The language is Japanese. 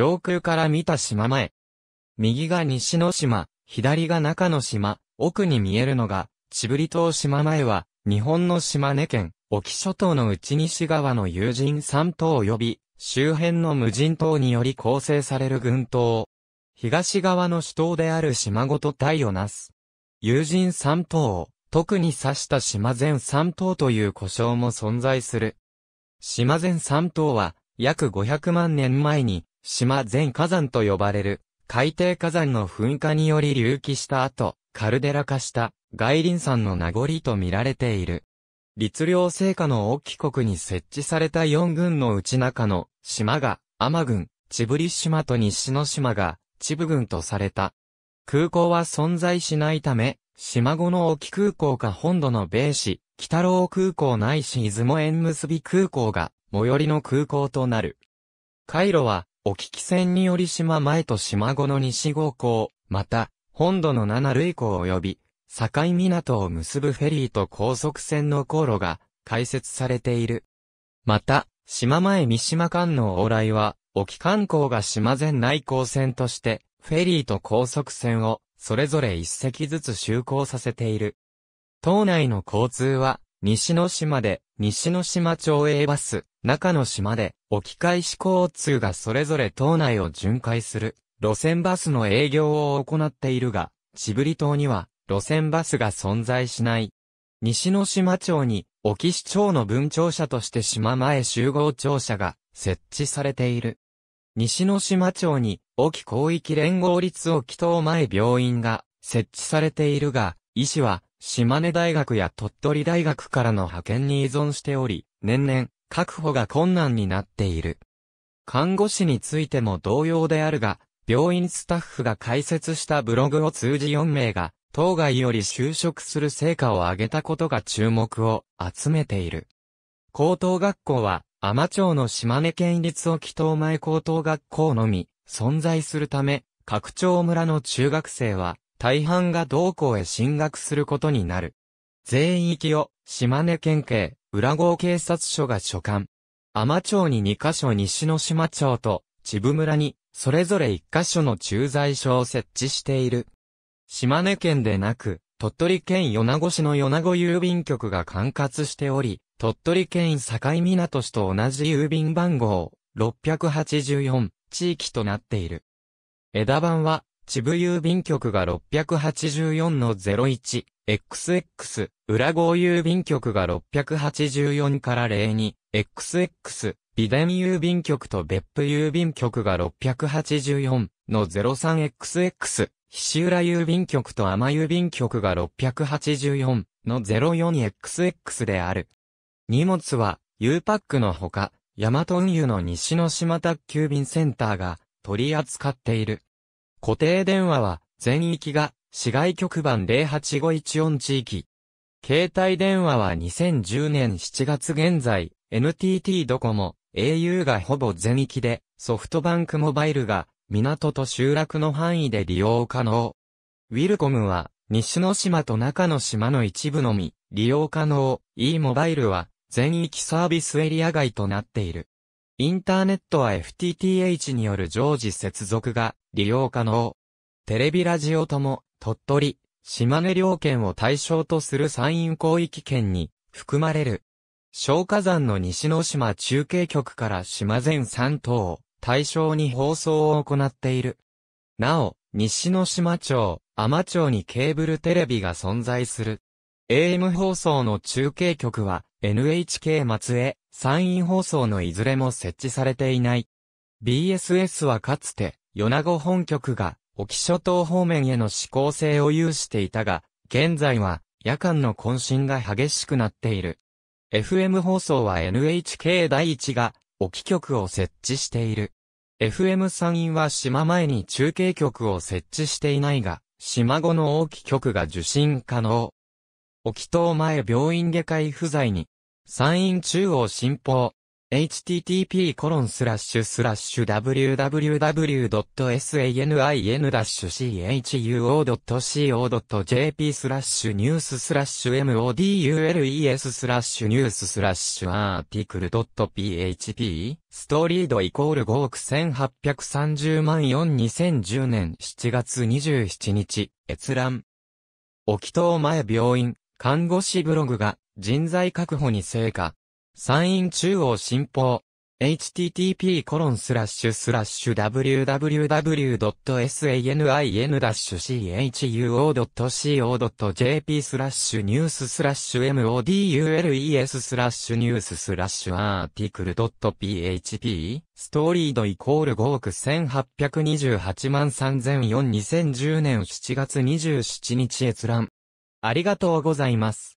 上空から見た島前。右が西の島、左が中の島、奥に見えるのが、チブリ島島前は、日本の島根県、沖諸島の内西側の友人3島及び、周辺の無人島により構成される群島。東側の主島である島ごと体をなす。友人3島を、特に指した島前3島という故障も存在する。島前3島は、約500万年前に、島全火山と呼ばれる、海底火山の噴火により隆起した後、カルデラ化した、外輪山の名残と見られている。律令成果の大き国に設置された四軍のうち中の、島が、天軍、チブリ島と西の島が、チブ軍とされた。空港は存在しないため、島後の沖空港か本土の米市、北郎空港ないし出雲縁結び空港が、最寄りの空港となる。回路は、聞き船により島前と島後の西号港、また、本土の七類港及び、境港を結ぶフェリーと高速船の航路が開設されている。また、島前三島間の往来は、沖観光が島前内港線として、フェリーと高速船を、それぞれ一隻ずつ就航させている。島内の交通は、西之島で、西之島町営バス、中の島で、置き返し市交通がそれぞれ島内を巡回する、路線バスの営業を行っているが、チブリ島には、路線バスが存在しない。西之島町に、沖市町の分庁舎として島前集合庁舎が設置されている。西之島町に、沖広域連合立沖島前病院が設置されているが、医師は、島根大学や鳥取大学からの派遣に依存しており、年々、確保が困難になっている。看護師についても同様であるが、病院スタッフが開設したブログを通じ4名が、当該より就職する成果を上げたことが注目を集めている。高等学校は、天町の島根県立沖東前高等学校のみ、存在するため、各町村の中学生は、大半が同校へ進学することになる。全域を、島根県警、浦郷警察署が所管。天町に2カ所西の島町と、千部村に、それぞれ1カ所の駐在所を設置している。島根県でなく、鳥取県米子市の米子郵便局が管轄しており、鳥取県境港市と同じ郵便番号、684地域となっている。枝番は、秩父郵便局が684の 01XX、裏郷郵便局が684から 02XX、美電郵便局と別府郵便局が684の 03XX、菱浦郵便局と天郵便局が684の 04XX である。荷物は、U パックのほか、ヤマト運輸の西の島宅急便センターが取り扱っている。固定電話は全域が市外局番08514地域。携帯電話は2010年7月現在、NTT ドコモ、au がほぼ全域で、ソフトバンクモバイルが、港と集落の範囲で利用可能。ウィルコムは、西の島と中の島の一部のみ、利用可能。e モバイルは、全域サービスエリア外となっている。インターネットは FTTH による常時接続が利用可能。テレビラジオとも、鳥取、島根両県を対象とする山陰広域圏に含まれる。小火山の西の島中継局から島全3島を対象に放送を行っている。なお、西の島町、海士町にケーブルテレビが存在する。AM 放送の中継局は NHK 松江、山陰放送のいずれも設置されていない。BSS はかつて、米子本局が、沖諸島方面への指向性を有していたが、現在は、夜間の渾身が激しくなっている。FM 放送は NHK 第一が、沖局を設置している。FM 山陰は島前に中継局を設置していないが、島後の沖局が受信可能。沖島前病院外科医不在に、山陰中央新報。http://www.sanin-chuo.co.jp コロンススララッッシシュュスラッシュニューススラッシュ modules スラッシュニューススラッシュアーティクル .php ストリードイコール5億1830万4 2010年7月27日閲覧。沖東前病院看護師ブログが人材確保に成果。参院中央新報。http://www.sanin-chuo.co.jp コロンススララッッシシュュスラッシュニューススラッシュ modules スラッシュニューススラッシュアーティクル .php ストーリードイコール5億1828万3004 2010年7月27日閲覧。ありがとうございます。